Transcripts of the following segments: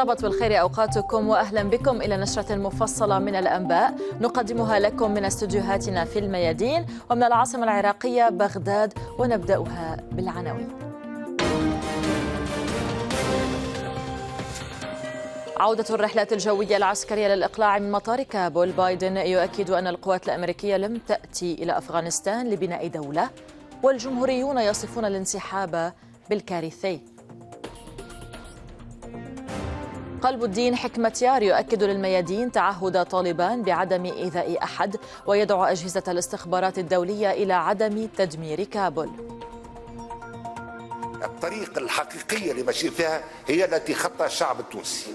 طابت بالخير أوقاتكم وأهلا بكم إلى نشرة مفصلة من الأنباء نقدمها لكم من استديوهاتنا في الميادين ومن العاصمة العراقية بغداد ونبدأها بالعناوين عودة الرحلات الجوية العسكرية للإقلاع من مطار كابول بايدن يؤكد أن القوات الأمريكية لم تأتي إلى أفغانستان لبناء دولة والجمهوريون يصفون الانسحاب بالكارثي قلب الدين حكمتيار يؤكد للميادين تعهد طالبان بعدم إيذاء أحد ويدعو أجهزة الاستخبارات الدولية إلى عدم تدمير كابل الطريق الحقيقية اللي ماشيين فيها هي التي خطى الشعب التونسي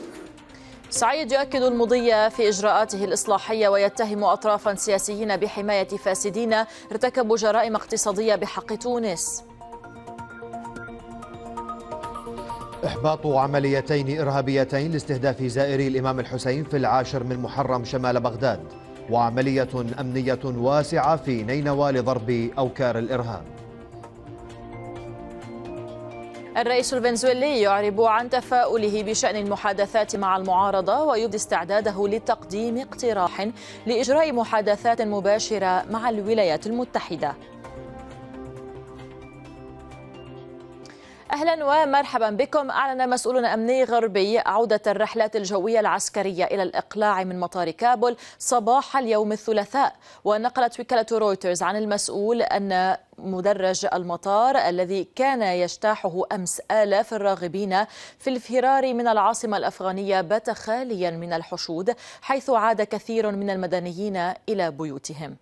سعيد يؤكد المضي في اجراءاته الاصلاحيه ويتهم اطرافا سياسيين بحمايه فاسدين ارتكبوا جرائم اقتصاديه بحق تونس إحباط عمليتين إرهابيتين لاستهداف زائري الإمام الحسين في العاشر من محرم شمال بغداد وعملية أمنية واسعة في نينوى لضرب أوكار الإرهاب الرئيس الفنزويلي يعرب عن تفاؤله بشأن المحادثات مع المعارضة ويبدي استعداده لتقديم اقتراح لإجراء محادثات مباشرة مع الولايات المتحدة أهلا ومرحبا بكم أعلن مسؤول أمني غربي عودة الرحلات الجوية العسكرية إلى الإقلاع من مطار كابول صباح اليوم الثلاثاء ونقلت وكالة رويترز عن المسؤول أن مدرج المطار الذي كان يجتاحه امس الاف الراغبين في الفرار من العاصمه الافغانيه بات خاليا من الحشود حيث عاد كثير من المدنيين الى بيوتهم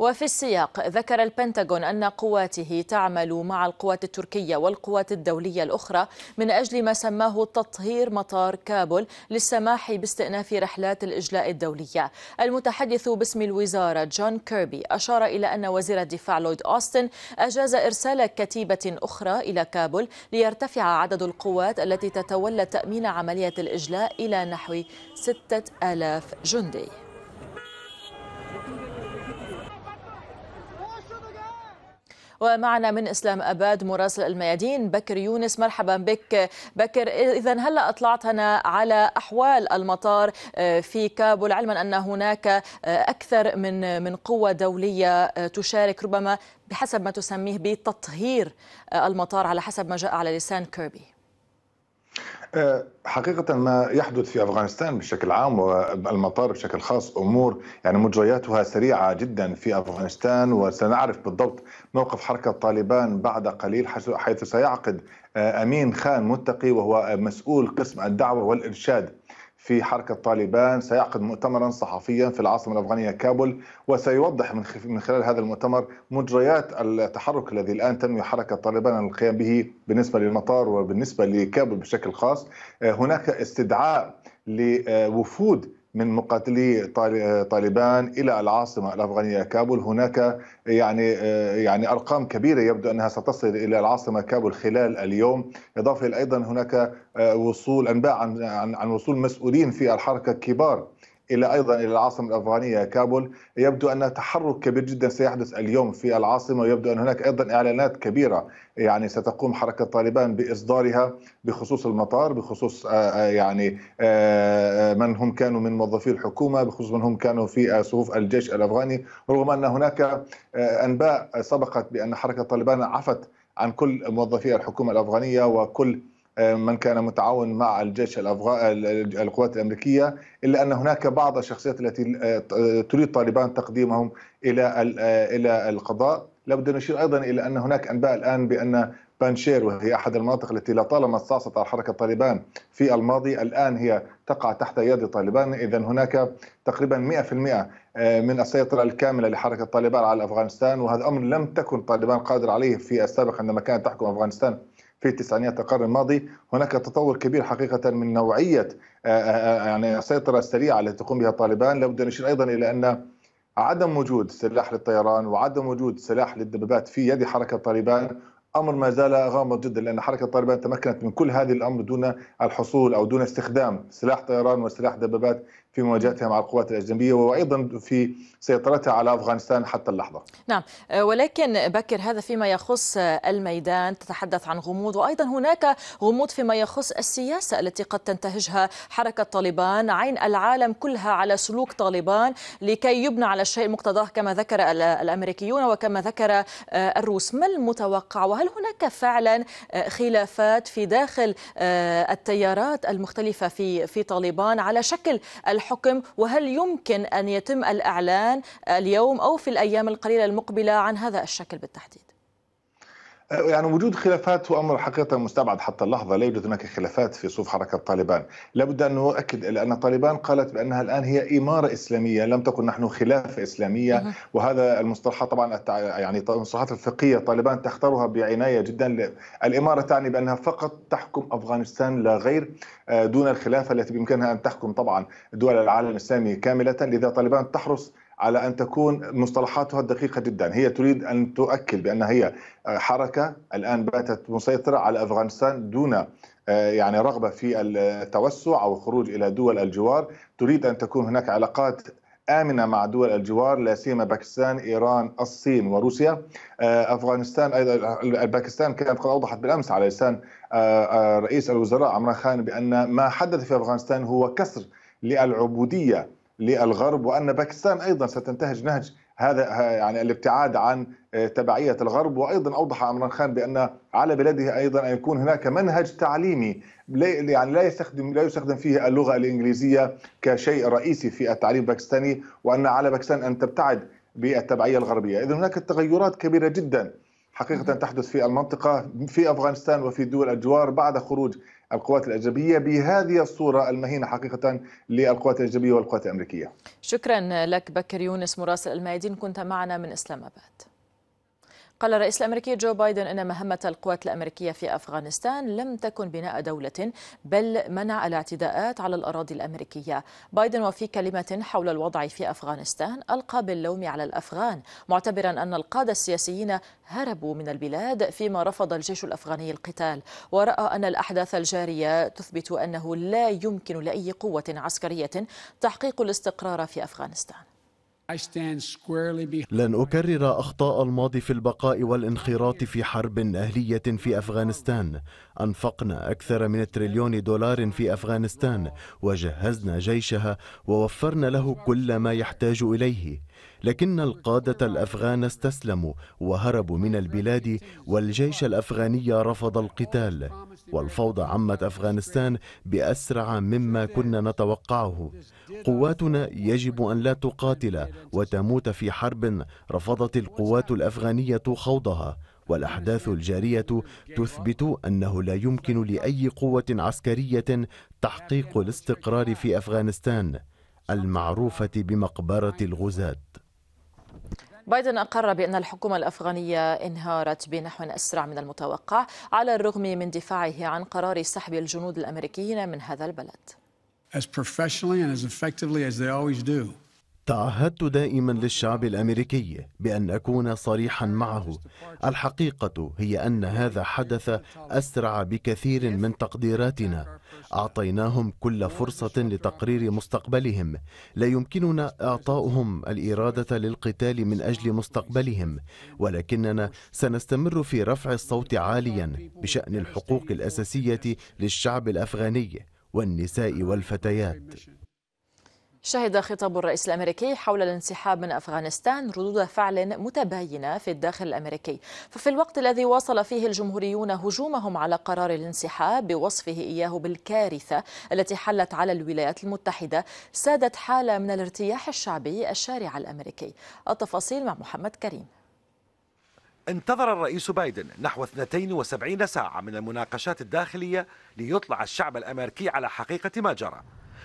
وفي السياق ذكر البنتاغون أن قواته تعمل مع القوات التركية والقوات الدولية الأخرى من أجل ما سماه تطهير مطار كابول للسماح باستئناف رحلات الإجلاء الدولية المتحدث باسم الوزارة جون كيربي أشار إلى أن وزير الدفاع لويد أوستن أجاز إرسال كتيبة أخرى إلى كابول ليرتفع عدد القوات التي تتولى تأمين عملية الإجلاء إلى نحو 6000 جندي ومعنا من اسلام اباد مراسل الميادين بكر يونس مرحبا بك بكر اذا هلا اطلعتنا على احوال المطار آه، في كابول علما ان هناك آه، اكثر من آه، من قوه دوليه تشارك ربما بحسب ما تسميه بتطهير المطار على حسب ما جاء على لسان كيربي آه، حقيقة ما يحدث في أفغانستان بشكل عام والمطار بشكل خاص أمور يعني مجرياتها سريعة جدا في أفغانستان وسنعرف بالضبط موقف حركة طالبان بعد قليل حيث سيعقد آه، أمين خان متقي وهو مسؤول قسم الدعوة والإرشاد في حركة طالبان سيعقد مؤتمرا صحفيا في العاصمة الأفغانية كابول وسيوضح من, خلال هذا المؤتمر مجريات التحرك الذي الآن تنوي حركة طالبان القيام به بالنسبة للمطار وبالنسبة لكابول بشكل خاص آه، هناك استدعاء لوفود من مقاتلي طالبان الى العاصمه الافغانيه كابول هناك يعني آه، يعني ارقام كبيره يبدو انها ستصل الى العاصمه كابول خلال اليوم اضافه ايضا هناك آه، وصول انباء عن عن وصول مسؤولين في الحركه كبار الى ايضا الى العاصمه الافغانيه كابول يبدو ان تحرك كبير جدا سيحدث اليوم في العاصمه ويبدو ان هناك ايضا اعلانات كبيره يعني ستقوم حركه طالبان باصدارها بخصوص المطار بخصوص آه، آه، يعني آه، من هم كانوا من موظفي الحكومه بخصوص من هم كانوا في صفوف الجيش الافغاني رغم ان هناك انباء سبقت بان حركه طالبان عفت عن كل موظفي الحكومه الافغانيه وكل آه، من كان متعاون مع الجيش الافغان القوات الامريكيه الا ان هناك بعض الشخصيات التي آه، تريد طالبان تقديمهم الى آه، الى القضاء لابد ان نشير ايضا الى ان هناك انباء الان بان بانشير وهي احد المناطق التي لطالما استعصت على حركه طالبان في الماضي الان هي تقع تحت يد طالبان اذا هناك تقريبا 100% من السيطره الكامله لحركه طالبان على افغانستان وهذا امر لم تكن طالبان قادر عليه في السابق عندما كانت تحكم افغانستان في تسعينيات القرن الماضي هناك تطور كبير حقيقة من نوعية آه، آه، آه، يعني السيطرة السريعة التي تقوم بها طالبان لابد أن نشير أيضا إلى أن عدم وجود سلاح للطيران وعدم وجود سلاح للدبابات في يد حركة طالبان امر ما زال غامض جدا لان حركه طالبان تمكنت من كل هذه الامر دون الحصول او دون استخدام سلاح طيران وسلاح دبابات في مواجهتها مع القوات الأجنبية وأيضا في سيطرتها على أفغانستان حتى اللحظة نعم آه، ولكن بكر هذا فيما يخص الميدان تتحدث عن غموض وأيضا هناك غموض فيما يخص السياسة التي قد تنتهجها حركة طالبان عين العالم كلها على سلوك طالبان لكي يبنى على الشيء مقتضاه كما ذكر الأمريكيون وكما ذكر آه، الروس ما المتوقع وهل هناك فعلا آه، خلافات في داخل التيارات المختلفة في في طالبان على شكل الحكم وهل يمكن أن يتم الإعلان اليوم أو في الأيام القليلة المقبلة عن هذا الشكل بالتحديد يعني وجود خلافات هو امر حقيقه مستبعد حتى اللحظه لا يوجد هناك خلافات في صف حركه طالبان لابد ان نؤكد لان طالبان قالت بانها الان هي اماره اسلاميه لم تكن نحن خلافه اسلاميه وهذا المصطلحات طبعا يعني المصطلحات الفقهيه طالبان تختارها بعنايه جدا الاماره تعني بانها فقط تحكم افغانستان لا غير آه، دون الخلافه التي بامكانها ان تحكم طبعا دول العالم الاسلامي كامله لذا طالبان تحرص على ان تكون مصطلحاتها دقيقه جدا، هي تريد ان تؤكد بان هي آه، حركه الان باتت مسيطره على افغانستان دون آه، يعني رغبه في التوسع او الخروج الى دول الجوار، تريد ان تكون هناك علاقات آمنة مع دول الجوار لا سيما باكستان، إيران، الصين وروسيا. آه، أفغانستان أيضا باكستان كانت قد أوضحت بالأمس على لسان رئيس الوزراء عمران خان بأن ما حدث في أفغانستان هو كسر للعبودية للغرب وان باكستان ايضا ستنتهج نهج هذا يعني الابتعاد عن آه، تبعيه الغرب وايضا اوضح عمران خان بان على بلاده ايضا ان يكون هناك منهج تعليمي يعني لا يستخدم لا يستخدم فيه اللغه الانجليزيه كشيء رئيسي في التعليم الباكستاني وان على باكستان ان تبتعد بالتبعيه الغربيه، اذا هناك تغيرات كبيره جدا حقيقة تحدث في المنطقة في أفغانستان وفي دول الجوار بعد خروج القوات الأجنبية بهذه الصورة المهينة حقيقة للقوات الأجنبية والقوات الأمريكية شكرا لك بكر يونس مراسل الميادين كنت معنا من إسلام أباد قال الرئيس الامريكي جو بايدن ان مهمه القوات الامريكيه في افغانستان لم تكن بناء دوله بل منع الاعتداءات على الاراضي الامريكيه. بايدن وفي كلمه حول الوضع في افغانستان القى باللوم على الافغان معتبرا ان القاده السياسيين هربوا من البلاد فيما رفض الجيش الافغاني القتال وراى ان الاحداث الجاريه تثبت انه لا يمكن لاي قوه عسكريه تحقيق الاستقرار في افغانستان. لن أكرر أخطاء الماضي في البقاء والانخراط في حرب أهلية في أفغانستان أنفقنا أكثر من تريليون دولار في أفغانستان وجهزنا جيشها ووفرنا له كل ما يحتاج إليه لكن القادة الأفغان استسلموا وهربوا من البلاد والجيش الأفغاني رفض القتال والفوضى عمت أفغانستان بأسرع مما كنا نتوقعه قواتنا يجب أن لا تقاتل وتموت في حرب رفضت القوات الأفغانية خوضها والأحداث الجارية تثبت أنه لا يمكن لأي قوة عسكرية تحقيق الاستقرار في أفغانستان المعروفة بمقبرة الغزاة بايدن أقر بأن الحكومة الأفغانية انهارت بنحو أسرع من المتوقع على الرغم من دفاعه عن قرار سحب الجنود الأمريكيين من هذا البلد. As professionally and as effectively as they always do. تعهدت دائما للشعب الامريكي بان اكون صريحا معه الحقيقه هي ان هذا حدث اسرع بكثير من تقديراتنا اعطيناهم كل فرصه لتقرير مستقبلهم لا يمكننا اعطاؤهم الاراده للقتال من اجل مستقبلهم ولكننا سنستمر في رفع الصوت عاليا بشان الحقوق الاساسيه للشعب الافغاني والنساء والفتيات شهد خطاب الرئيس الامريكي حول الانسحاب من افغانستان ردود فعل متباينه في الداخل الامريكي، ففي الوقت الذي واصل فيه الجمهوريون هجومهم على قرار الانسحاب بوصفه اياه بالكارثه التي حلت على الولايات المتحده، سادت حاله من الارتياح الشعبي الشارع الامريكي. التفاصيل مع محمد كريم. انتظر الرئيس بايدن نحو 72 ساعة من المناقشات الداخلية ليطلع الشعب الأمريكي على حقيقة ما جرى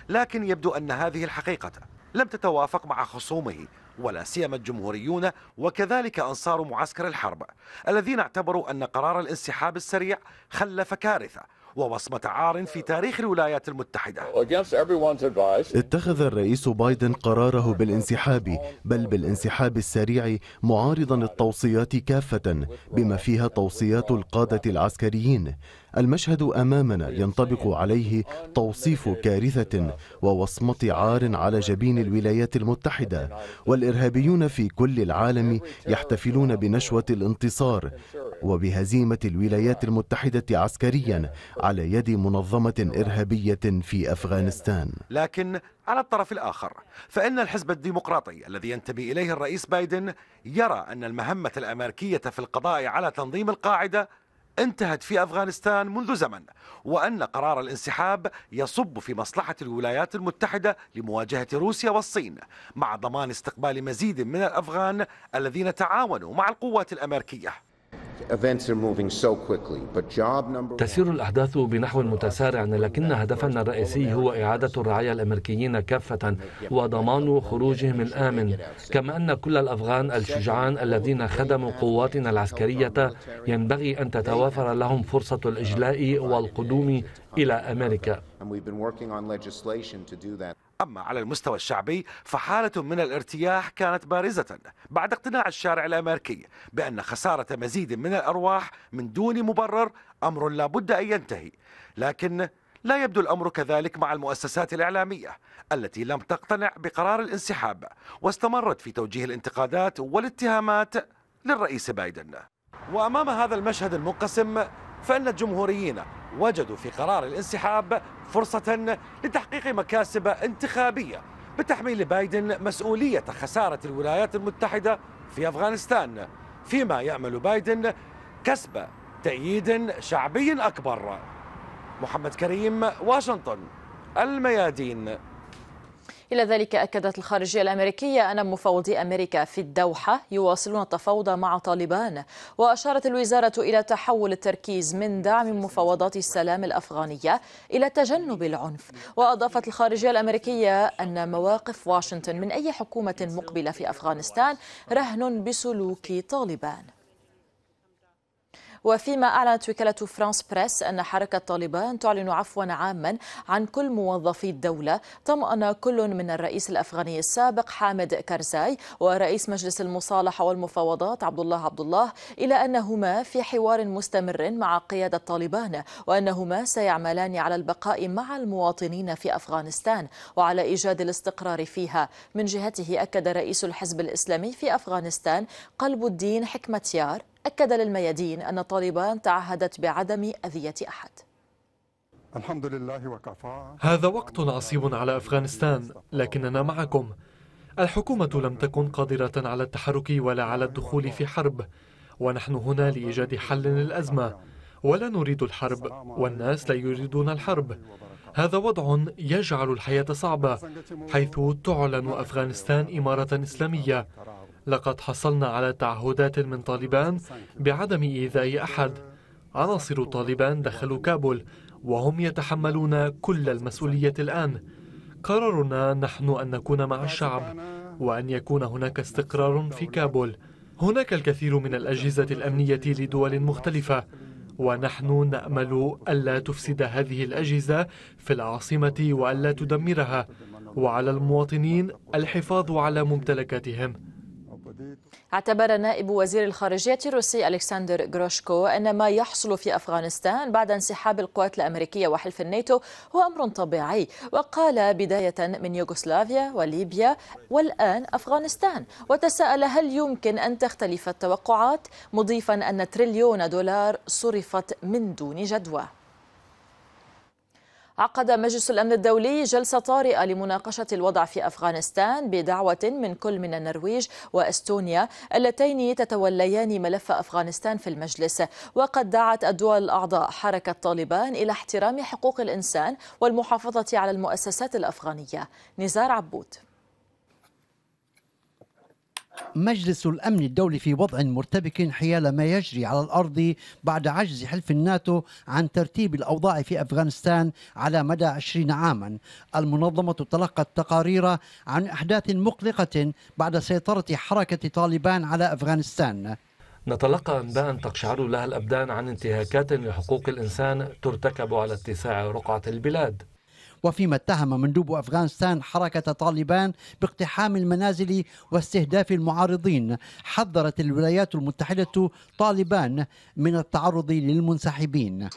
لكن يبدو أن هذه الحقيقة لم تتوافق مع خصومه ولا سيما الجمهوريون وكذلك أنصار معسكر الحرب الذين اعتبروا أن قرار الانسحاب السريع خلف كارثة ووصمة عار في تاريخ الولايات المتحدة اتخذ الرئيس بايدن قراره بالانسحاب بل بالانسحاب السريع معارضا التوصيات كافة بما فيها توصيات القادة العسكريين المشهد أمامنا ينطبق عليه توصيف كارثة ووصمة عار على جبين الولايات المتحدة والإرهابيون في كل العالم يحتفلون بنشوة الانتصار وبهزيمة الولايات المتحدة عسكريا على يد منظمة إرهابية في أفغانستان لكن على الطرف الآخر فإن الحزب الديمقراطي الذي ينتمي إليه الرئيس بايدن يرى أن المهمة الأمريكية في القضاء على تنظيم القاعدة انتهت في أفغانستان منذ زمن وأن قرار الانسحاب يصب في مصلحة الولايات المتحدة لمواجهة روسيا والصين مع ضمان استقبال مزيد من الأفغان الذين تعاونوا مع القوات الأمريكية تسير الأحداث بنحو متسارع لكن هدفنا الرئيسي هو إعادة الرعاية الأمريكيين كافة وضمان خروجهم الآمن كما أن كل الأفغان الشجعان الذين خدموا قواتنا العسكرية ينبغي أن تتوافر لهم فرصة الإجلاء والقدوم إلى أمريكا أما على المستوى الشعبي فحالة من الارتياح كانت بارزة بعد اقتناع الشارع الأمريكي بأن خسارة مزيد من الأرواح من دون مبرر أمر لا بد أن ينتهي لكن لا يبدو الأمر كذلك مع المؤسسات الإعلامية التي لم تقتنع بقرار الانسحاب واستمرت في توجيه الانتقادات والاتهامات للرئيس بايدن وأمام هذا المشهد المنقسم فإن الجمهوريين وجدوا في قرار الانسحاب فرصة لتحقيق مكاسب انتخابية بتحميل بايدن مسؤولية خسارة الولايات المتحدة في أفغانستان فيما يأمل بايدن كسب تأييد شعبي أكبر محمد كريم واشنطن الميادين إلى ذلك أكدت الخارجية الأمريكية أن مفوضي أمريكا في الدوحة يواصلون التفاوض مع طالبان وأشارت الوزارة إلى تحول التركيز من دعم مفاوضات السلام الأفغانية إلى تجنب العنف وأضافت الخارجية الأمريكية أن مواقف واشنطن من أي حكومة مقبلة في أفغانستان رهن بسلوك طالبان وفيما أعلنت وكالة فرانس بريس أن حركة طالبان تعلن عفوا عاما عن كل موظفي الدولة طمأن كل من الرئيس الأفغاني السابق حامد كرزاي ورئيس مجلس المصالحة والمفاوضات عبد الله عبد الله إلى أنهما في حوار مستمر مع قيادة طالبان وأنهما سيعملان على البقاء مع المواطنين في أفغانستان وعلى إيجاد الاستقرار فيها من جهته أكد رئيس الحزب الإسلامي في أفغانستان قلب الدين حكمتيار أكد للميادين أن طالبان تعهدت بعدم أذية أحد الحمد لله وكفى هذا وقت عصيب على أفغانستان لكننا معكم الحكومة لم تكن قادرة على التحرك ولا على الدخول في حرب ونحن هنا لإيجاد حل للأزمة ولا نريد الحرب والناس لا يريدون الحرب هذا وضع يجعل الحياة صعبة حيث تعلن أفغانستان إمارة إسلامية لقد حصلنا على تعهدات من طالبان بعدم إيذاء أحد عناصر طالبان دخلوا كابول وهم يتحملون كل المسؤولية الآن قررنا نحن أن نكون مع الشعب وأن يكون هناك استقرار في كابول هناك الكثير من الأجهزة الأمنية لدول مختلفة ونحن نأمل ألا تفسد هذه الأجهزة في العاصمة وألا تدمرها وعلى المواطنين الحفاظ على ممتلكاتهم اعتبر نائب وزير الخارجية الروسي ألكسندر غروشكو أن ما يحصل في أفغانستان بعد انسحاب القوات الأمريكية وحلف الناتو هو أمر طبيعي وقال بداية من يوغوسلافيا وليبيا والآن أفغانستان وتساءل هل يمكن أن تختلف التوقعات مضيفا أن تريليون دولار صرفت من دون جدوى عقد مجلس الأمن الدولي جلسة طارئة لمناقشة الوضع في أفغانستان بدعوة من كل من النرويج وأستونيا اللتين تتوليان ملف أفغانستان في المجلس وقد دعت الدول الأعضاء حركة طالبان إلى احترام حقوق الإنسان والمحافظة على المؤسسات الأفغانية نزار عبود مجلس الأمن الدولي في وضع مرتبك حيال ما يجري على الأرض بعد عجز حلف الناتو عن ترتيب الأوضاع في أفغانستان على مدى 20 عاما المنظمة تلقت تقارير عن أحداث مقلقة بعد سيطرة حركة طالبان على أفغانستان نتلقى انباء تقشعر لها الابدان عن انتهاكات لحقوق الانسان ترتكب على اتساع رقعه البلاد وفيما اتهم مندوب أفغانستان حركة طالبان باقتحام المنازل واستهداف المعارضين حذرت الولايات المتحدة طالبان من التعرض للمنسحبين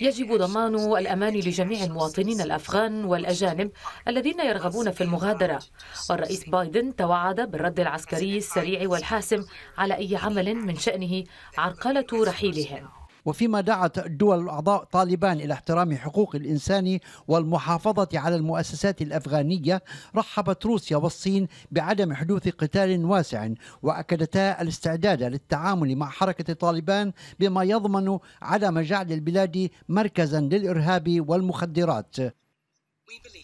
يجب ضمان الأمان لجميع المواطنين الأفغان والأجانب الذين يرغبون في المغادرة والرئيس بايدن توعد بالرد العسكري السريع والحاسم على أي عمل من شأنه عرقلة رحيلهم وفيما دعت الدول الأعضاء طالبان إلى احترام حقوق الإنسان والمحافظة على المؤسسات الأفغانية رحبت روسيا والصين بعدم حدوث قتال واسع وأكدتا الاستعداد للتعامل مع حركة طالبان بما يضمن عدم جعل البلاد مركزا للإرهاب والمخدرات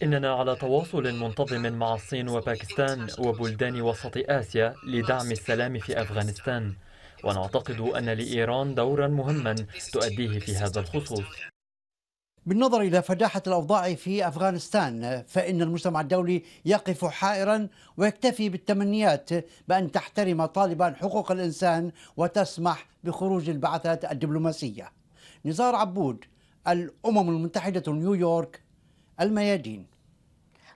إننا على تواصل منتظم مع الصين وباكستان وبلدان وسط آسيا لدعم السلام في أفغانستان ونعتقد أن لإيران دورا مهما تؤديه في هذا الخصوص بالنظر إلى فداحة الأوضاع في أفغانستان فإن المجتمع الدولي يقف حائرا ويكتفي بالتمنيات بأن تحترم طالبان حقوق الإنسان وتسمح بخروج البعثات الدبلوماسية نزار عبود الأمم المتحدة نيويورك الميادين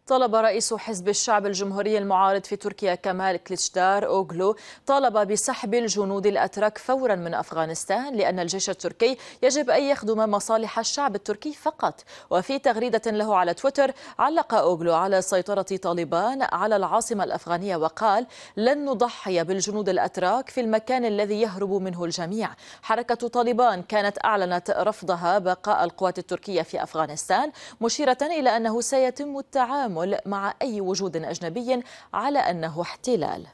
طلب رئيس حزب الشعب الجمهوري المعارض في تركيا كمال كليتشدار أوغلو طالب بسحب الجنود الأتراك فورا من أفغانستان لأن الجيش التركي يجب أن يخدم مصالح الشعب التركي فقط وفي تغريدة له على تويتر علق أوغلو على سيطرة طالبان على العاصمة الأفغانية وقال لن نضحي بالجنود الأتراك في المكان الذي يهرب منه الجميع حركة طالبان كانت أعلنت رفضها بقاء القوات التركية في أفغانستان مشيرة إلى أنه سيتم التعامل التعامل مع أي وجود أجنبي على أنه احتلال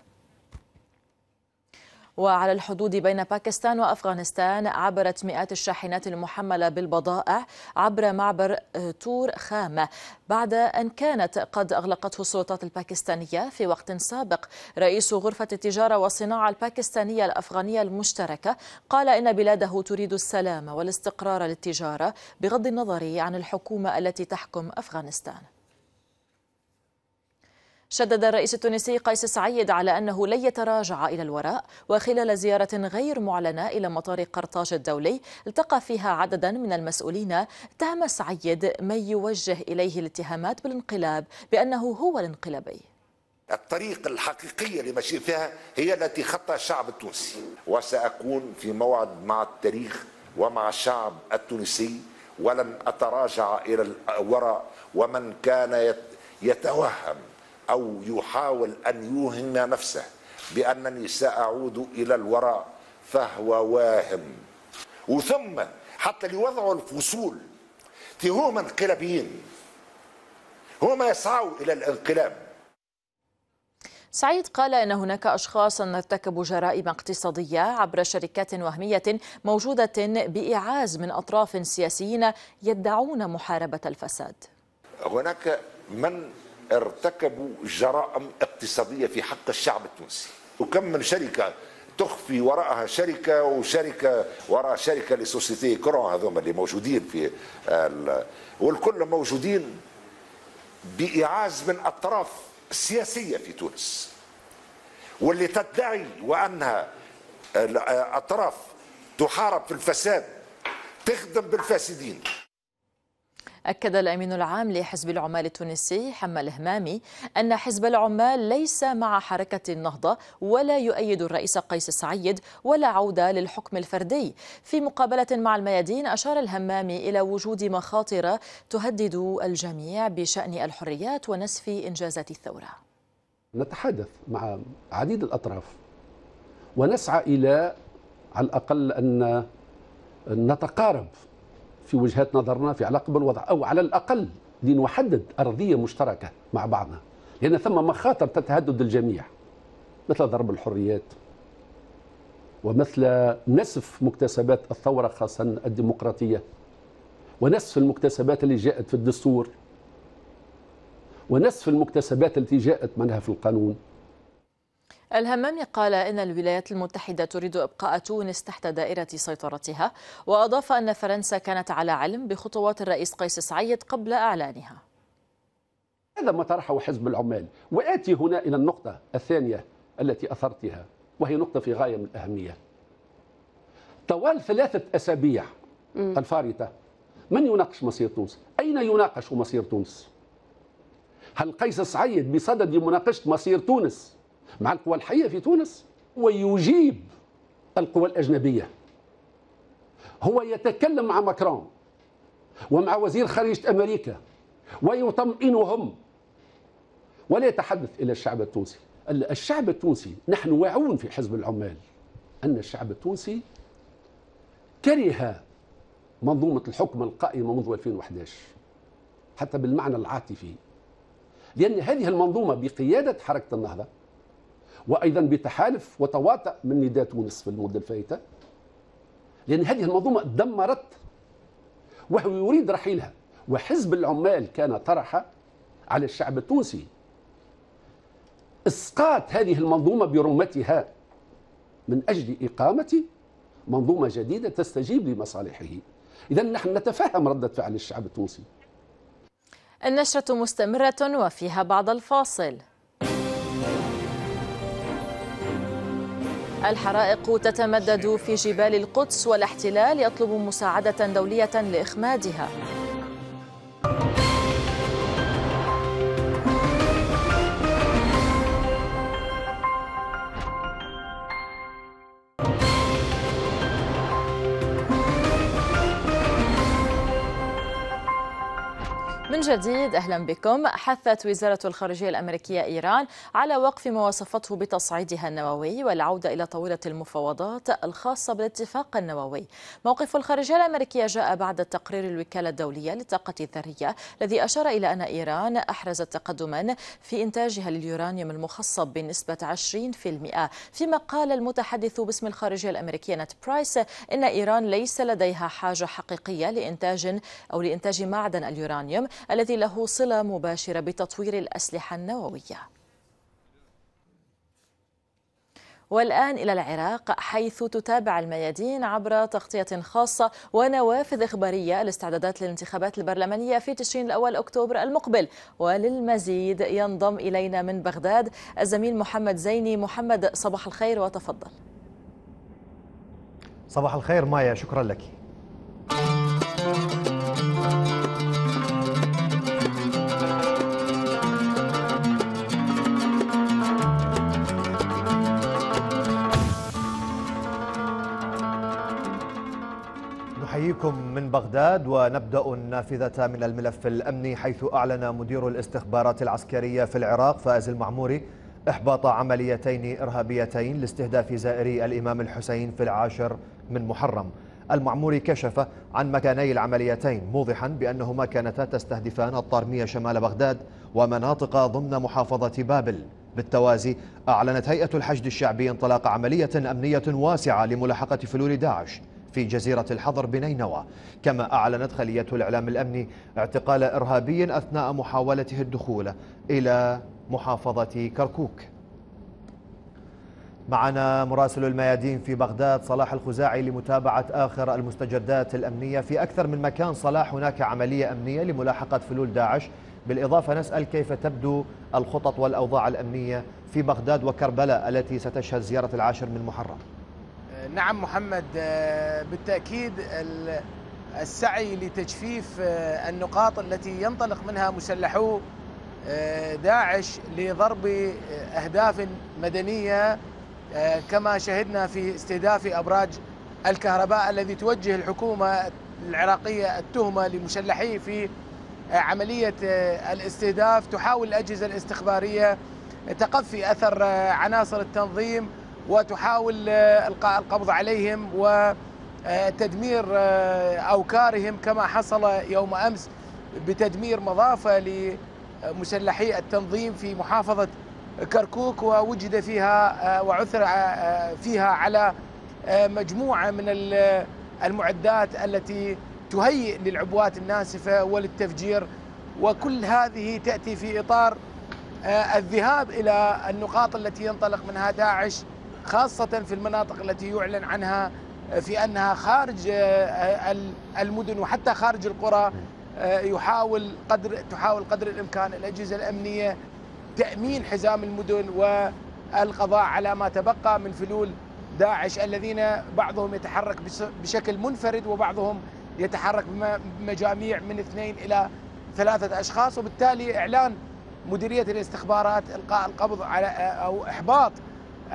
وعلى الحدود بين باكستان وافغانستان عبرت مئات الشاحنات المحمله بالبضائع عبر معبر آه، تور خامة بعد ان كانت قد اغلقته السلطات الباكستانيه في وقت سابق رئيس غرفه التجاره والصناعه الباكستانيه الافغانيه المشتركه قال ان بلاده تريد السلام والاستقرار للتجاره بغض النظر عن الحكومه التي تحكم افغانستان شدد الرئيس التونسي قيس سعيد على أنه لن يتراجع إلى الوراء وخلال زيارة غير معلنة إلى مطار قرطاج الدولي التقى فيها عددا من المسؤولين اتهم سعيد من يوجه إليه الاتهامات بالانقلاب بأنه هو الانقلابي الطريق الحقيقية اللي ماشيين فيها هي التي خطى الشعب التونسي وسأكون في موعد مع التاريخ ومع الشعب التونسي ولن أتراجع إلى الوراء ومن كان يتوهم أو يحاول أن يوهم نفسه بأنني سأعود إلى الوراء فهو واهم وثم حتى لوضعوا الفصول في هم انقلابيين هم يسعوا إلى الانقلاب سعيد قال ان هناك اشخاصا ارتكبوا جرائم اقتصاديه عبر شركات وهميه موجوده باعاز من اطراف سياسيين يدعون محاربه الفساد. هناك من ارتكبوا جرائم اقتصادية في حق الشعب التونسي وكم من شركة تخفي وراءها شركة وشركة وراء شركة لسوسيتي كرون هذوما اللي موجودين في والكل موجودين بإعاز من أطراف سياسية في تونس واللي تدعي وأنها أطراف تحارب في الفساد تخدم بالفاسدين أكد الأمين العام لحزب العمال التونسي حمى الهمامي أن حزب العمال ليس مع حركة النهضة ولا يؤيد الرئيس قيس سعيد ولا عودة للحكم الفردي في مقابلة مع الميادين أشار الهمامي إلى وجود مخاطر تهدد الجميع بشأن الحريات ونسف إنجازات الثورة نتحدث مع عديد الأطراف ونسعى إلى على الأقل أن نتقارب في وجهات نظرنا في علاقه بالوضع او على الاقل لنحدد ارضيه مشتركه مع بعضنا لان ثم مخاطر تتهدد الجميع مثل ضرب الحريات ومثل نسف مكتسبات الثوره خاصه الديمقراطيه ونسف المكتسبات اللي جاءت في الدستور ونسف المكتسبات التي جاءت منها في القانون الهمامي قال إن الولايات المتحدة تريد إبقاء تونس تحت دائرة سيطرتها وأضاف أن فرنسا كانت على علم بخطوات الرئيس قيس سعيد قبل إعلانها هذا ما طرحه حزب العمال وآتي هنا إلى النقطة الثانية التي أثرتها وهي نقطة في غاية من الأهمية طوال ثلاثة أسابيع الفارطة من يناقش مصير تونس؟ أين يناقش مصير تونس؟ هل قيس سعيد بصدد مناقشة مصير تونس مع القوى الحية في تونس ويجيب القوى الأجنبية هو يتكلم مع ماكرون ومع وزير خارجية أمريكا ويطمئنهم ولا يتحدث إلى الشعب التونسي الشعب التونسي نحن واعون في حزب العمال أن الشعب التونسي كره منظومة الحكم القائمة منذ 2011 حتى بالمعنى العاطفي لأن هذه المنظومة بقيادة حركة النهضة وايضا بتحالف وتواطئ من نداء تونس في المده الفائته لان هذه المنظومه دمرت وهو يريد رحيلها وحزب العمال كان طرح على الشعب التونسي اسقاط هذه المنظومه برمتها من اجل اقامه منظومه جديده تستجيب لمصالحه اذا نحن نتفهم رده فعل الشعب التونسي النشره مستمره وفيها بعض الفاصل الحرائق تتمدد في جبال القدس والاحتلال يطلب مساعدة دولية لإخمادها جديد اهلا بكم حثت وزاره الخارجيه الامريكيه ايران على وقف ما وصفته بتصعيدها النووي والعوده الى طاوله المفاوضات الخاصه بالاتفاق النووي. موقف الخارجيه الامريكيه جاء بعد تقرير الوكاله الدوليه للطاقه الذريه الذي اشار الى ان ايران احرزت تقدما في انتاجها لليورانيوم المخصب بنسبه 20% فيما قال المتحدث باسم الخارجيه الامريكيه نت برايس ان ايران ليس لديها حاجه حقيقيه لانتاج او لانتاج معدن اليورانيوم الذي له صلة مباشرة بتطوير الأسلحة النووية والآن إلى العراق حيث تتابع الميادين عبر تغطية خاصة ونوافذ إخبارية الاستعدادات للانتخابات البرلمانية في تشرين الأول أكتوبر المقبل وللمزيد ينضم إلينا من بغداد الزميل محمد زيني محمد صباح الخير وتفضل صباح الخير مايا شكرا لك إليكم من بغداد ونبدأ النافذة من الملف الأمني حيث أعلن مدير الاستخبارات العسكرية في العراق فائز المعموري إحباط عمليتين إرهابيتين لاستهداف زائري الإمام الحسين في العاشر من محرم المعموري كشف عن مكاني العمليتين موضحا بأنهما كانتا تستهدفان الطارمية شمال بغداد ومناطق ضمن محافظة بابل بالتوازي أعلنت هيئة الحشد الشعبي انطلاق عملية أمنية واسعة لملاحقة فلول داعش في جزيرة الحضر بنينوى كما أعلنت خلية الإعلام الأمني اعتقال إرهابي أثناء محاولته الدخول إلى محافظة كركوك معنا مراسل الميادين في بغداد صلاح الخزاعي لمتابعة آخر المستجدات الأمنية في أكثر من مكان صلاح هناك عملية أمنية لملاحقة فلول داعش بالإضافة نسأل كيف تبدو الخطط والأوضاع الأمنية في بغداد وكربلاء التي ستشهد زيارة العاشر من محرم نعم محمد آه، بالتأكيد السعي لتجفيف آه، النقاط التي ينطلق منها مسلحو آه، داعش لضرب أهداف مدنية كما شهدنا في استهداف أبراج الكهرباء الذي توجه الحكومة العراقية التهمة لمسلحيه في عملية الاستهداف تحاول الأجهزة الاستخبارية تقفي أثر عناصر التنظيم وتحاول آه، القاء القبض عليهم وتدمير آه، آه، اوكارهم كما حصل يوم امس بتدمير مضافه لمسلحي التنظيم في محافظه كركوك ووجد فيها وعثر فيها على مجموعه من المعدات التي تهيئ للعبوات الناسفه وللتفجير وكل هذه تاتي في اطار الذهاب الى النقاط التي ينطلق منها داعش خاصة في المناطق التي يعلن عنها في أنها خارج آه، المدن وحتى خارج القرى آه، يحاول قدر تحاول قدر الإمكان الأجهزة الأمنية تأمين حزام المدن والقضاء على ما تبقى من فلول داعش الذين بعضهم يتحرك بشكل منفرد وبعضهم يتحرك بمجاميع من اثنين إلى ثلاثة أشخاص وبالتالي إعلان مديرية الاستخبارات إلقاء القبض على آه، أو إحباط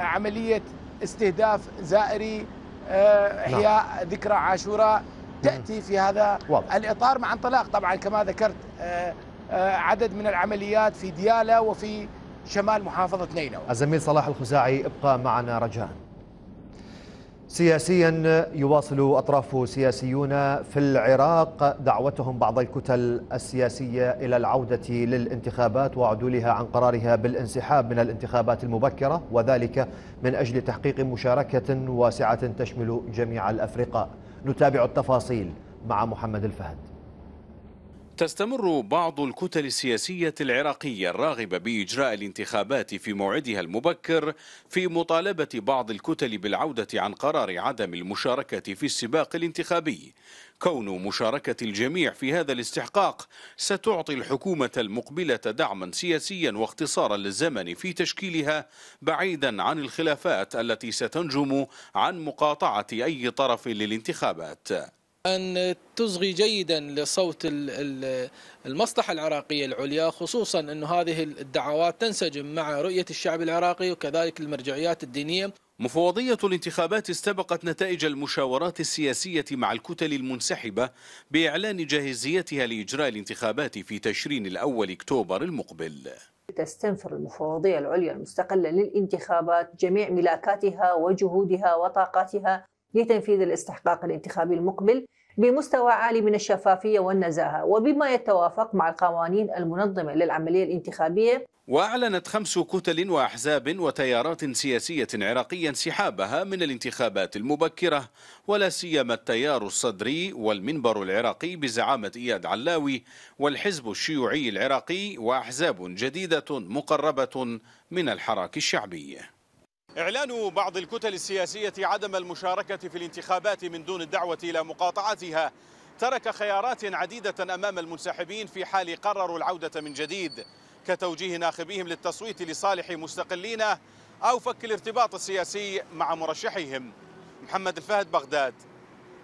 عملية استهداف زائري آه، نعم. إحياء ذكرى عاشوراء تأتي في هذا واضح. الإطار مع انطلاق طبعا كما ذكرت آه، آه، عدد من العمليات في ديالة وفي شمال محافظة نينوى الزميل صلاح الخزاعي ابقى معنا رجاءً سياسيا يواصل اطراف سياسيون في العراق دعوتهم بعض الكتل السياسيه الى العوده للانتخابات وعدولها عن قرارها بالانسحاب من الانتخابات المبكره وذلك من اجل تحقيق مشاركه واسعه تشمل جميع الافرقاء نتابع التفاصيل مع محمد الفهد تستمر بعض الكتل السياسية العراقية الراغبة بإجراء الانتخابات في موعدها المبكر في مطالبة بعض الكتل بالعودة عن قرار عدم المشاركة في السباق الانتخابي كون مشاركة الجميع في هذا الاستحقاق ستعطي الحكومة المقبلة دعما سياسيا واختصارا للزمن في تشكيلها بعيدا عن الخلافات التي ستنجم عن مقاطعة أي طرف للانتخابات أن تصغي جيدا لصوت المصلحة العراقية العليا خصوصا أن هذه الدعوات تنسجم مع رؤية الشعب العراقي وكذلك المرجعيات الدينية مفوضية الانتخابات استبقت نتائج المشاورات السياسية مع الكتل المنسحبة بإعلان جاهزيتها لإجراء الانتخابات في تشرين الأول أكتوبر المقبل تستنفر المفوضية العليا المستقلة للانتخابات جميع ملاكاتها وجهودها وطاقاتها لتنفيذ الاستحقاق الانتخابي المقبل بمستوى عالي من الشفافية والنزاهة وبما يتوافق مع القوانين المنظمة للعملية الانتخابية وأعلنت خمس كتل وأحزاب وتيارات سياسية عراقية انسحابها من الانتخابات المبكرة ولا سيما التيار الصدري والمنبر العراقي بزعامة إياد علاوي والحزب الشيوعي العراقي وأحزاب جديدة مقربة من الحراك الشعبي إعلان بعض الكتل السياسية عدم المشاركة في الانتخابات من دون الدعوة إلى مقاطعتها ترك خيارات عديدة أمام المنسحبين في حال قرروا العودة من جديد كتوجيه ناخبيهم للتصويت لصالح مستقلين أو فك الارتباط السياسي مع مرشحيهم محمد الفهد بغداد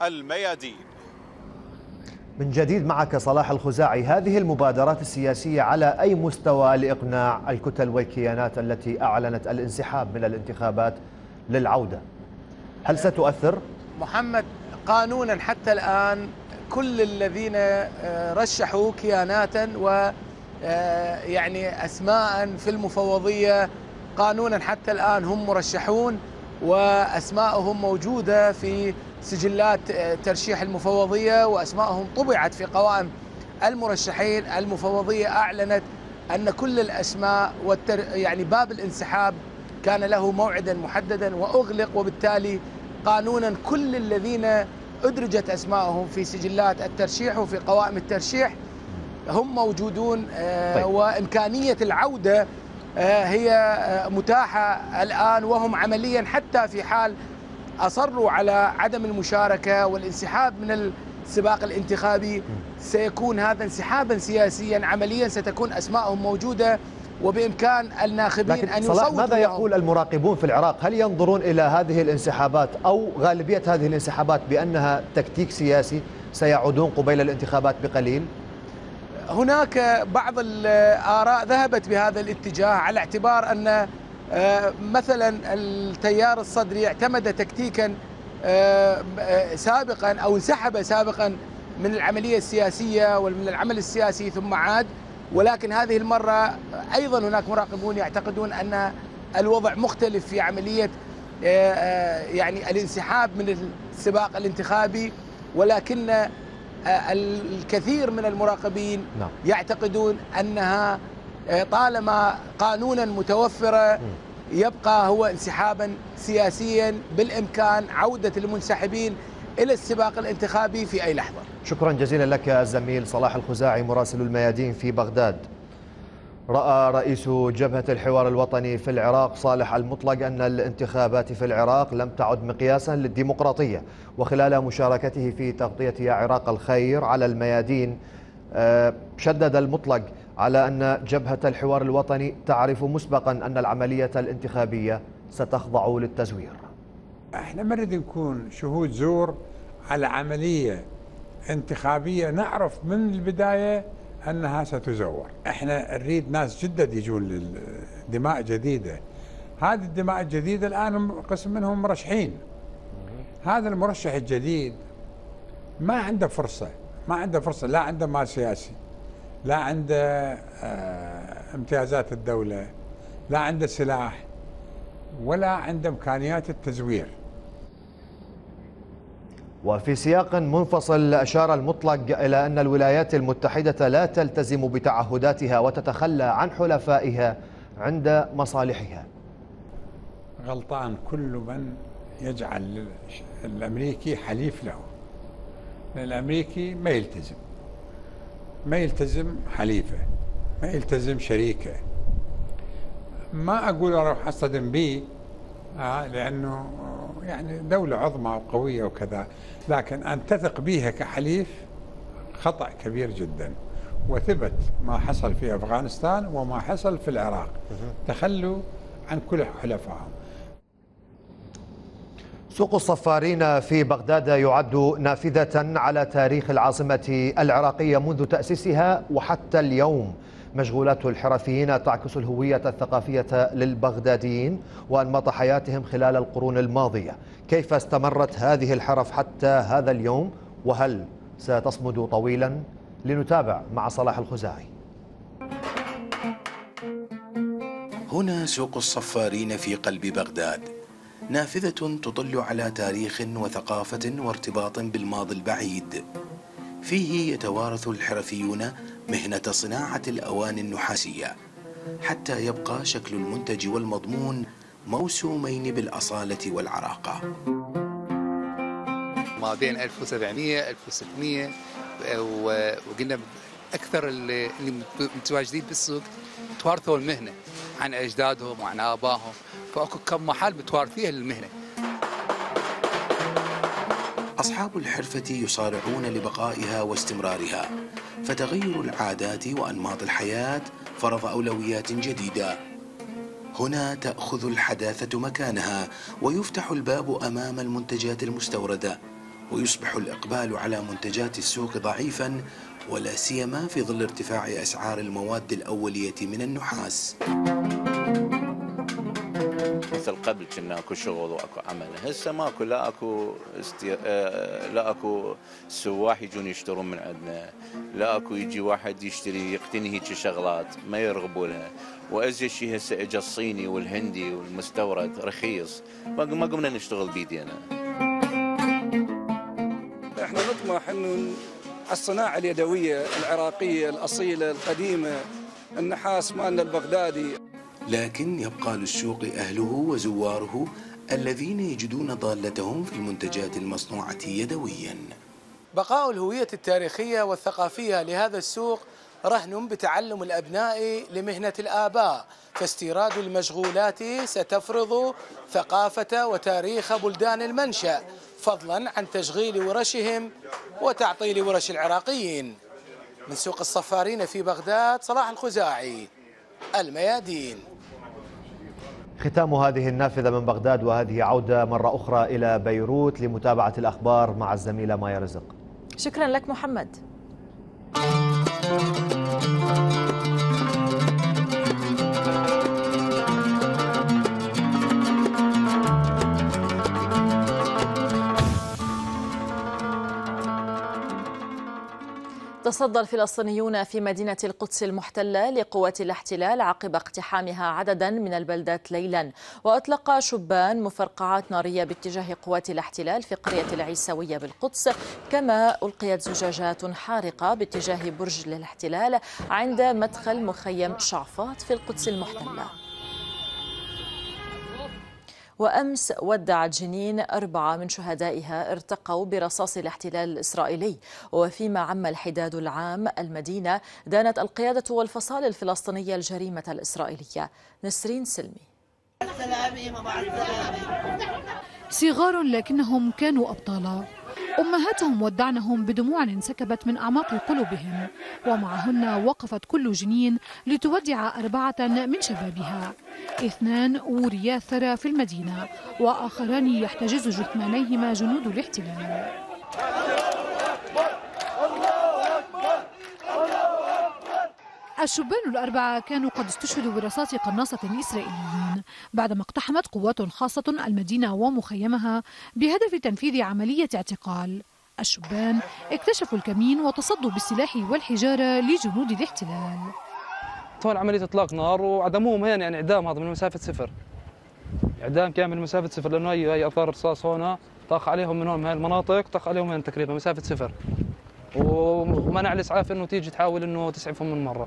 الميادين من جديد معك صلاح الخزاعي هذه المبادرات السياسية على أي مستوى لإقناع الكتل والكيانات التي أعلنت الانسحاب من الانتخابات للعودة هل ستؤثر؟ محمد قانونا حتى الآن كل الذين آه، رشحوا كياناتا و آه، يعني أسماء في المفوضية قانونا حتى الآن هم مرشحون وأسماءهم موجودة في سجلات آه، ترشيح المفوضية وأسمائهم طبعت في قوائم المرشحين المفوضية أعلنت أن كل الأسماء والتر... يعني باب الانسحاب كان له موعدا محددا وأغلق وبالتالي قانونا كل الذين أدرجت أسمائهم في سجلات الترشيح وفي قوائم الترشيح هم موجودون آه، طيب. وإمكانية العودة آه، هي متاحة الآن وهم عمليا حتى في حال اصروا على عدم المشاركه والانسحاب من السباق الانتخابي سيكون هذا انسحابا سياسيا عمليا ستكون اسمائهم موجوده وبامكان الناخبين لكن ان يصوتوا ماذا يقول المراقبون في العراق؟ هل ينظرون الى هذه الانسحابات او غالبيه هذه الانسحابات بانها تكتيك سياسي سيعودون قبيل الانتخابات بقليل؟ هناك بعض الاراء ذهبت بهذا الاتجاه على اعتبار ان آه، مثلا التيار الصدري اعتمد تكتيكا آه، آه، سابقا او انسحب سابقا من العمليه السياسيه ومن العمل السياسي ثم عاد ولكن هذه المره ايضا هناك مراقبون يعتقدون ان الوضع مختلف في عمليه يعني الانسحاب من السباق الانتخابي ولكن الكثير من المراقبين نعم. يعتقدون انها إيه، طالما قانونا متوفرة يبقى هو انسحابا سياسيا بالإمكان عودة المنسحبين إلى السباق الانتخابي في أي لحظة شكرا جزيلا لك الزميل صلاح الخزاعي مراسل الميادين في بغداد رأى رئيس جبهة الحوار الوطني في العراق صالح المطلق أن الانتخابات في العراق لم تعد مقياسا للديمقراطية وخلال مشاركته في تغطية عراق الخير على الميادين آه، شدد المطلق على أن جبهة الحوار الوطني تعرف مسبقا أن العملية الانتخابية ستخضع للتزوير احنا ما نريد نكون شهود زور على عملية انتخابية نعرف من البداية أنها ستزور احنا نريد ناس جدد يجون للدماء جديدة هذه الدماء الجديدة الآن قسم منهم مرشحين هذا المرشح الجديد ما عنده فرصة ما عنده فرصة لا عنده مال سياسي لا عنده آه، امتيازات الدولة لا عنده سلاح ولا عنده إمكانيات التزوير وفي سياق منفصل أشار المطلق إلى أن الولايات المتحدة لا تلتزم بتعهداتها وتتخلى عن حلفائها عند مصالحها غلطان كل من يجعل الأمريكي حليف له الأمريكي ما يلتزم ما يلتزم حليفه ما يلتزم شريكه ما اقول اروح اصطدم به آه، لانه آه، يعني دوله عظمى وقويه وكذا لكن ان تثق بها كحليف خطا كبير جدا وثبت ما حصل في افغانستان وما حصل في العراق تخلوا عن كل حلفائهم سوق الصفارين في بغداد يعد نافذة على تاريخ العاصمة العراقية منذ تأسيسها وحتى اليوم مشغولات الحرفيين تعكس الهوية الثقافية للبغداديين وأنماط حياتهم خلال القرون الماضية كيف استمرت هذه الحرف حتى هذا اليوم وهل ستصمد طويلا لنتابع مع صلاح الخزاعي هنا سوق الصفارين في قلب بغداد نافذة تطل على تاريخ وثقافة وارتباط بالماضي البعيد فيه يتوارث الحرفيون مهنة صناعة الأواني النحاسية حتى يبقى شكل المنتج والمضمون موسومين بالأصالة والعراقة ما بين 1700 1600 وقلنا اكثر اللي متواجدين بالسوق توارثوا المهنه عن اجدادهم وعن ابائهم فاكو كم محل فيها للمهنه أصحاب الحرفة يصارعون لبقائها واستمرارها فتغير العادات وأنماط الحياة فرض أولويات جديدة هنا تأخذ الحداثة مكانها ويفتح الباب أمام المنتجات المستوردة ويصبح الإقبال على منتجات السوق ضعيفا ولا سيما في ظل ارتفاع أسعار المواد الأولية من النحاس مثل قبل كنا اكو شغل واكو عمل هسه ماكو لا اكو استي... آه، لا اكو سواح يجون يشترون من عندنا لا اكو يجي واحد يشتري يقتني هيك شغلات ما يرغبوا لها شيء هسه اجى الصيني والهندي والمستورد رخيص ما قمنا نشتغل بيدينا احنا نطمح انه الصناعه اليدويه العراقيه الاصيله القديمه النحاس مالنا البغدادي لكن يبقى للسوق أهله وزواره الذين يجدون ضالتهم في المنتجات المصنوعة يدويا بقاء الهوية التاريخية والثقافية لهذا السوق رهن بتعلم الأبناء لمهنة الآباء فاستيراد المشغولات ستفرض ثقافة وتاريخ بلدان المنشأ فضلا عن تشغيل ورشهم وتعطيل ورش العراقيين من سوق الصفارين في بغداد صلاح الخزاعي الميادين ختام هذه النافذة من بغداد وهذه عودة مرة أخرى إلى بيروت لمتابعة الأخبار مع الزميلة مايا رزق شكرا لك محمد تصدى الفلسطينيون في مدينة القدس المحتلة لقوات الاحتلال عقب اقتحامها عددا من البلدات ليلا وأطلق شبان مفرقعات نارية باتجاه قوات الاحتلال في قرية العيسوية بالقدس كما ألقيت زجاجات حارقة باتجاه برج الاحتلال عند مدخل مخيم شعفات في القدس المحتلة وأمس ودعت جنين أربعة من شهدائها ارتقوا برصاص الاحتلال الإسرائيلي وفيما عم الحداد العام المدينة دانت القيادة والفصائل الفلسطينية الجريمة الإسرائيلية نسرين سلمي صغار لكنهم كانوا أبطالا أمهاتهم ودعنهم بدموع انسكبت من أعماق قلوبهم ومعهن وقفت كل جنين لتودع أربعة من شبابها اثنان وريا ثرى في المدينة وآخران يحتجز جثمانيهما جنود الاحتلال الشبان الأربعة كانوا قد استشهدوا برصاص قناصة إسرائيليين بعدما اقتحمت قوات خاصة المدينة ومخيمها بهدف تنفيذ عملية اعتقال الشبان اكتشفوا الكمين وتصدوا بالسلاح والحجارة لجنود الاحتلال طول عملية إطلاق نار وعدموهم هنا يعني إعدام هذا من مسافة صفر إعدام كان من مسافة صفر لأنه هي أثار رصاص هنا طاق عليهم من هون من هاي المناطق طاق عليهم من تقريبا مسافة صفر ومنع الاسعاف انه تيجي تحاول انه تسعفهم من مره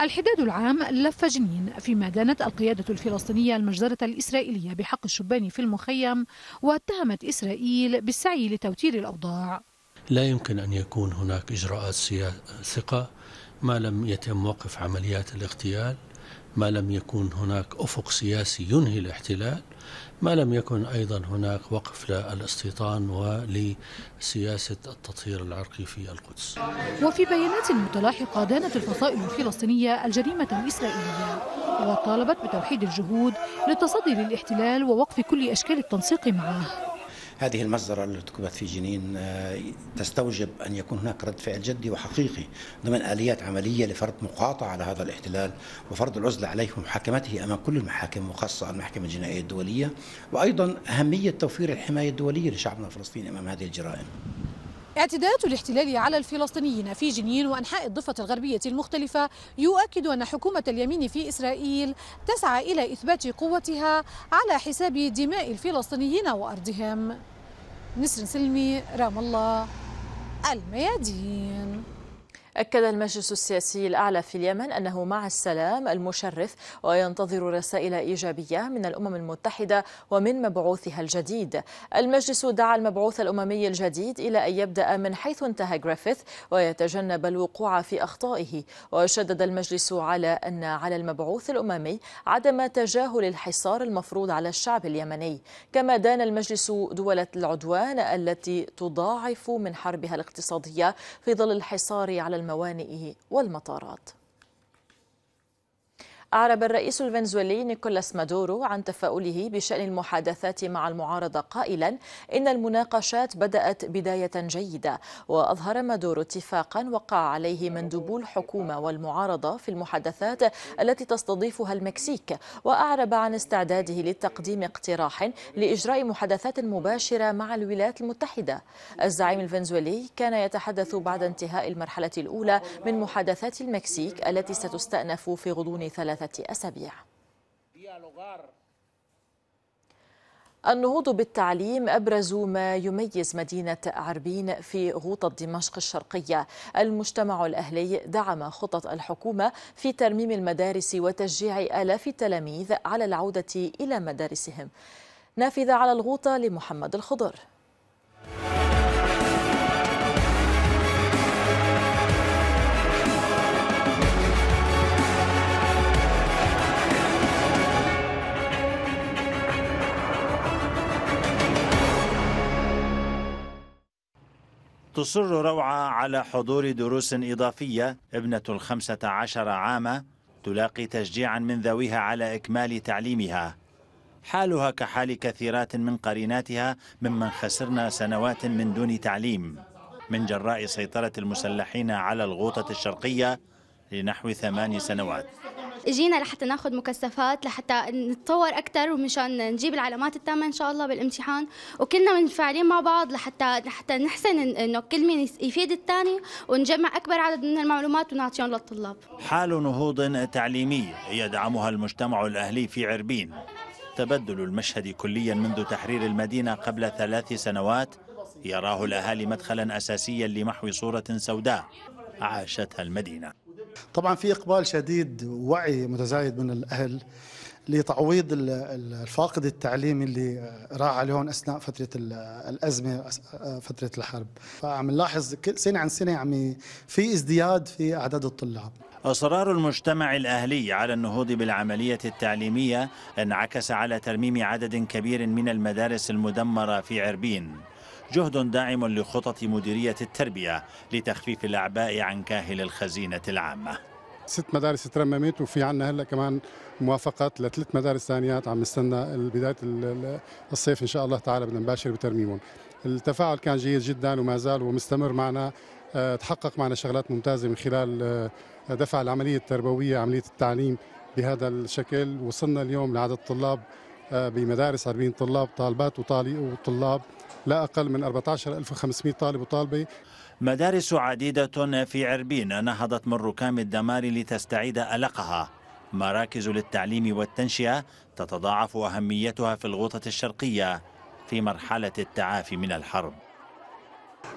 الحداد العام لف جنين فيما دانت القيادة الفلسطينية المجزرة الإسرائيلية بحق الشبان في المخيم واتهمت إسرائيل بالسعي لتوتير الأوضاع لا يمكن أن يكون هناك إجراءات ثقة ما لم يتم وقف عمليات الاغتيال ما لم يكون هناك أفق سياسي ينهي الاحتلال ما لم يكن أيضا هناك وقف للاستيطان ولسياسة التطهير العرقي في القدس وفي بيانات متلاحقة دانت الفصائل الفلسطينية الجريمة الإسرائيلية وطالبت بتوحيد الجهود للتصدي للاحتلال ووقف كل أشكال التنسيق معه هذه المجزرة التي تكبت في جنين آه، تستوجب أن يكون هناك رد فعل جدي وحقيقي ضمن آليات عملية لفرض مقاطعة على هذا الاحتلال وفرض العزلة عليه ومحاكمته أمام كل المحاكم وخاصة المحكمة الجنائية الدولية وأيضا أهمية توفير الحماية الدولية لشعبنا الفلسطيني أمام هذه الجرائم اعتداءات الاحتلال على الفلسطينيين في جنين وأنحاء الضفة الغربية المختلفة يؤكد أن حكومة اليمين في إسرائيل تسعى إلى إثبات قوتها على حساب دماء الفلسطينيين وأرضهم نسر سلمي رام الله الميادين أكد المجلس السياسي الأعلى في اليمن أنه مع السلام المشرف وينتظر رسائل إيجابية من الأمم المتحدة ومن مبعوثها الجديد المجلس دعا المبعوث الأممي الجديد إلى أن يبدأ من حيث انتهى جريفيث ويتجنب الوقوع في أخطائه وشدد المجلس على أن على المبعوث الأممي عدم تجاهل الحصار المفروض على الشعب اليمني كما دان المجلس دولة العدوان التي تضاعف من حربها الاقتصادية في ظل الحصار على الموانئ والمطارات أعرب الرئيس الفنزويلي نيكولاس مادورو عن تفاؤله بشأن المحادثات مع المعارضة قائلا إن المناقشات بدأت بداية جيدة وأظهر مادورو اتفاقا وقع عليه مندوبو الحكومة والمعارضة في المحادثات التي تستضيفها المكسيك وأعرب عن استعداده لتقديم اقتراح لإجراء محادثات مباشرة مع الولايات المتحدة الزعيم الفنزويلي كان يتحدث بعد انتهاء المرحلة الأولى من محادثات المكسيك التي ستستأنف في غضون ثلاثة أسابيع النهوض بالتعليم أبرز ما يميز مدينة عربين في غوطة دمشق الشرقية المجتمع الأهلي دعم خطط الحكومة في ترميم المدارس وتشجيع آلاف التلاميذ على العودة إلى مدارسهم نافذة على الغوطة لمحمد الخضر تصر روعة على حضور دروس إضافية ابنة الخمسة عشر عاما تلاقي تشجيعا من ذويها على إكمال تعليمها حالها كحال كثيرات من قريناتها ممن خسرنا سنوات من دون تعليم من جراء سيطرة المسلحين على الغوطة الشرقية لنحو ثمان سنوات جينا لحتى ناخذ مكثفات لحتى نتطور اكثر ومشان نجيب العلامات التامه ان شاء الله بالامتحان وكلنا منفعلين مع بعض لحتى لحتى نحسن انه كل مين يفيد الثاني ونجمع اكبر عدد من المعلومات ونعطيهم للطلاب حال نهوض تعليمي يدعمها المجتمع الاهلي في عربين تبدل المشهد كليا منذ تحرير المدينه قبل ثلاث سنوات يراه الاهالي مدخلا اساسيا لمحو صوره سوداء عاشتها المدينة طبعا في إقبال شديد ووعي متزايد من الأهل لتعويض الفاقد التعليمي اللي راح عليهم اثناء فتره الازمه فتره الحرب فعم نلاحظ سنه عن سنه عم في ازدياد في اعداد الطلاب إصرار المجتمع الأهلي على النهوض بالعملية التعليمية انعكس على ترميم عدد كبير من المدارس المدمرة في عربين جهد داعم لخطط مديرية التربية لتخفيف الأعباء عن كاهل الخزينة العامة ست مدارس ترممت وفي عندنا هلا كمان موافقات لثلاث مدارس ثانيات عم نستنى بدايه الصيف ان شاء الله تعالى بدنا نباشر بترميمهم. التفاعل كان جيد جدا وما زال ومستمر معنا آه، تحقق معنا شغلات ممتازه من خلال آه، دفع العمليه التربويه عمليه التعليم بهذا الشكل وصلنا اليوم لعدد طلاب آه، بمدارس 40 طلاب طالبات وطالب وطلاب لا أقل من 14500 طالب وطالبة مدارس عديدة في عربين نهضت من ركام الدمار لتستعيد ألقها مراكز للتعليم والتنشئة تتضاعف أهميتها في الغوطة الشرقية في مرحلة التعافي من الحرب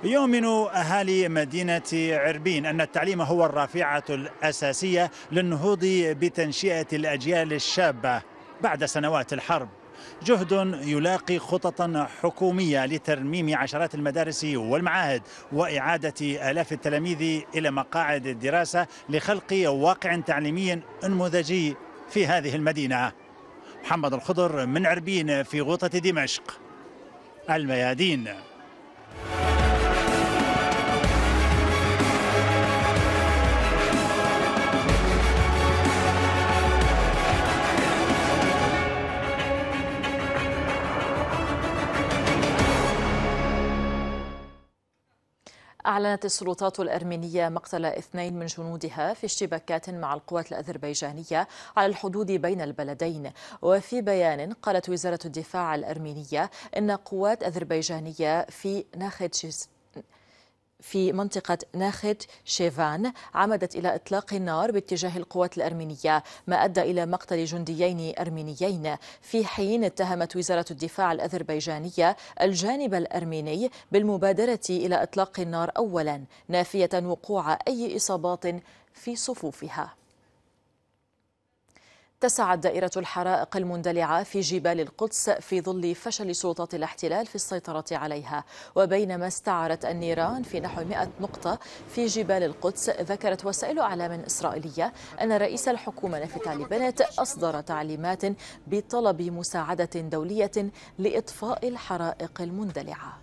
يؤمن أهالي مدينة عربين أن التعليم هو الرافعة الأساسية للنهوض بتنشئة الأجيال الشابة بعد سنوات الحرب جهد يلاقي خططا حكومية لترميم عشرات المدارس والمعاهد وإعادة آلاف التلاميذ إلى مقاعد الدراسة لخلق واقع تعليمي انموذجي في هذه المدينة محمد الخضر من عربين في غوطة دمشق الميادين أعلنت السلطات الأرمينية مقتل اثنين من جنودها في اشتباكات مع القوات الأذربيجانية على الحدود بين البلدين وفي بيان قالت وزارة الدفاع الأرمينية إن قوات أذربيجانية في ناختشيست في منطقة ناخت شيفان عمدت إلى إطلاق النار باتجاه القوات الأرمينية ما أدى إلى مقتل جنديين أرمينيين في حين اتهمت وزارة الدفاع الأذربيجانية الجانب الأرميني بالمبادرة إلى إطلاق النار أولا نافية وقوع أي إصابات في صفوفها تسعت دائرة الحرائق المندلعة في جبال القدس في ظل فشل سلطات الاحتلال في السيطرة عليها وبينما استعرت النيران في نحو 100 نقطة في جبال القدس ذكرت وسائل أعلام إسرائيلية أن رئيس الحكومة نفتالي بنت أصدر تعليمات بطلب مساعدة دولية لإطفاء الحرائق المندلعة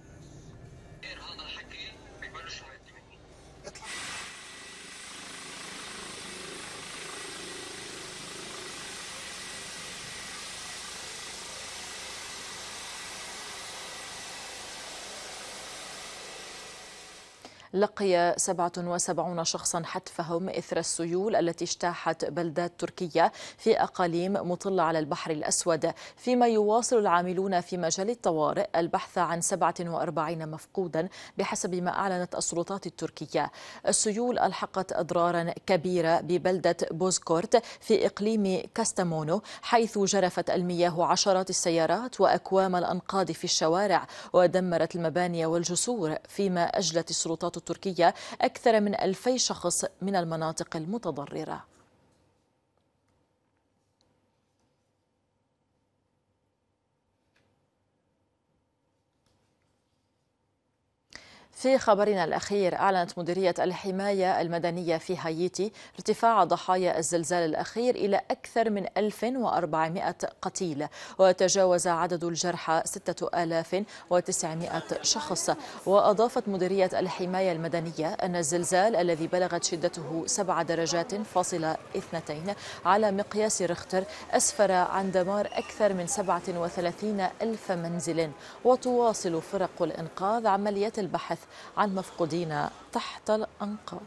لقي 77 شخصا حتفهم إثر السيول التي اجتاحت بلدات تركيا في أقاليم مطلة على البحر الأسود فيما يواصل العاملون في مجال الطوارئ البحث عن 47 مفقودا بحسب ما أعلنت السلطات التركية السيول ألحقت أضرارا كبيرة ببلدة بوزكورت في إقليم كاستامونو حيث جرفت المياه عشرات السيارات وأكوام الأنقاض في الشوارع ودمرت المباني والجسور فيما أجلت السلطات التركية أكثر من ألفي شخص من المناطق المتضررة في خبرنا الأخير أعلنت مديرية الحماية المدنية في هايتي ارتفاع ضحايا الزلزال الأخير إلى أكثر من 1400 قتيل وتجاوز عدد الجرحى 6900 شخص وأضافت مديرية الحماية المدنية أن الزلزال الذي بلغت شدته 7 درجات فاصلة اثنتين على مقياس رختر أسفر عن دمار أكثر من 37 ألف منزل وتواصل فرق الإنقاذ عملية البحث عن مفقودين تحت الأنقاض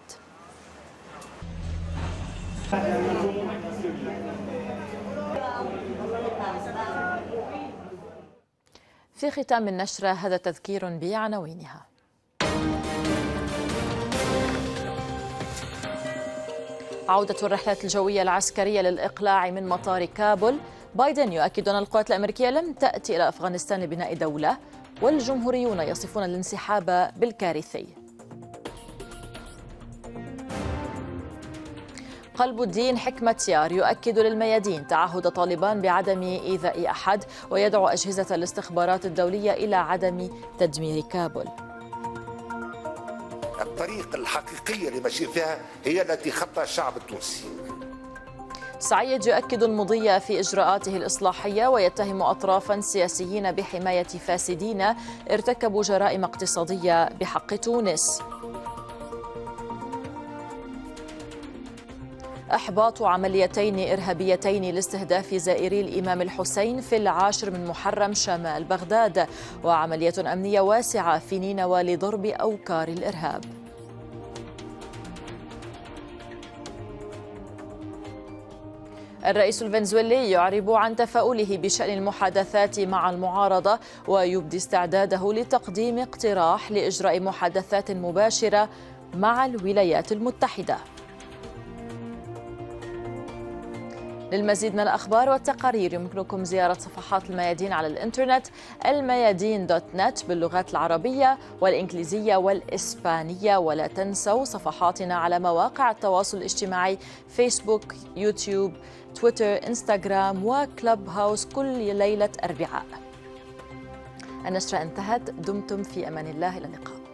في ختام النشرة هذا تذكير بعناوينها عودة الرحلات الجوية العسكرية للإقلاع من مطار كابول بايدن يؤكد أن القوات الأمريكية لم تأتي إلى أفغانستان لبناء دولة والجمهوريون يصفون الانسحاب بالكارثي قلب الدين حكمة يار يؤكد للميادين تعهد طالبان بعدم إيذاء أحد ويدعو أجهزة الاستخبارات الدولية إلى عدم تدمير كابول الطريق الحقيقية اللي ماشيين فيها هي التي خطى الشعب التونسي سعيد يؤكد المضي في إجراءاته الإصلاحية ويتهم أطرافا سياسيين بحماية فاسدين ارتكبوا جرائم اقتصادية بحق تونس إحباط عمليتين إرهابيتين لاستهداف زائري الإمام الحسين في العاشر من محرم شمال بغداد وعملية أمنية واسعة في نينوى لضرب أوكار الإرهاب الرئيس الفنزويلي يعرب عن تفاؤله بشأن المحادثات مع المعارضة ويبدي استعداده لتقديم اقتراح لإجراء محادثات مباشرة مع الولايات المتحدة للمزيد من الأخبار والتقارير يمكنكم زيارة صفحات الميادين على الإنترنت الميادين دوت نت باللغات العربية والإنجليزية والإسبانية ولا تنسوا صفحاتنا على مواقع التواصل الاجتماعي فيسبوك يوتيوب تويتر إنستغرام وكلب هاوس كل ليلة أربعاء النشرة انتهت دمتم في أمان الله إلى اللقاء